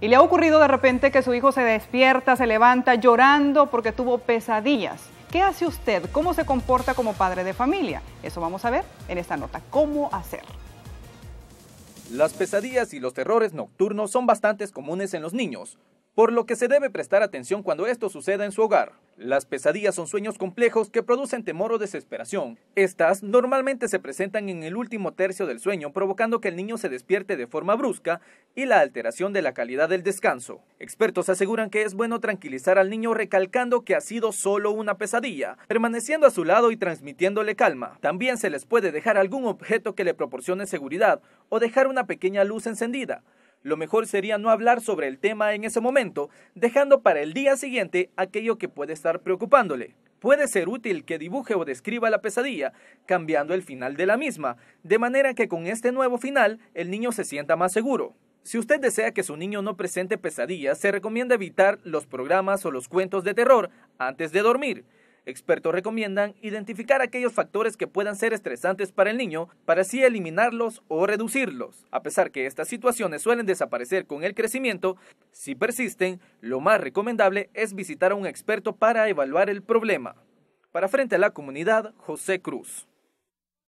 Y le ha ocurrido de repente que su hijo se despierta, se levanta llorando porque tuvo pesadillas. ¿Qué hace usted? ¿Cómo se comporta como padre de familia? Eso vamos a ver en esta nota. ¿Cómo hacer? Las pesadillas y los terrores nocturnos son bastante comunes en los niños, por lo que se debe prestar atención cuando esto suceda en su hogar. Las pesadillas son sueños complejos que producen temor o desesperación. Estas normalmente se presentan en el último tercio del sueño, provocando que el niño se despierte de forma brusca y la alteración de la calidad del descanso. Expertos aseguran que es bueno tranquilizar al niño recalcando que ha sido solo una pesadilla, permaneciendo a su lado y transmitiéndole calma. También se les puede dejar algún objeto que le proporcione seguridad o dejar una pequeña luz encendida lo mejor sería no hablar sobre el tema en ese momento, dejando para el día siguiente aquello que puede estar preocupándole. Puede ser útil que dibuje o describa la pesadilla, cambiando el final de la misma, de manera que con este nuevo final el niño se sienta más seguro. Si usted desea que su niño no presente pesadillas, se recomienda evitar los programas o los cuentos de terror antes de dormir. Expertos recomiendan identificar aquellos factores que puedan ser estresantes para el niño para así eliminarlos o reducirlos. A pesar que estas situaciones suelen desaparecer con el crecimiento, si persisten, lo más recomendable es visitar a un experto para evaluar el problema. Para frente a la comunidad, José Cruz.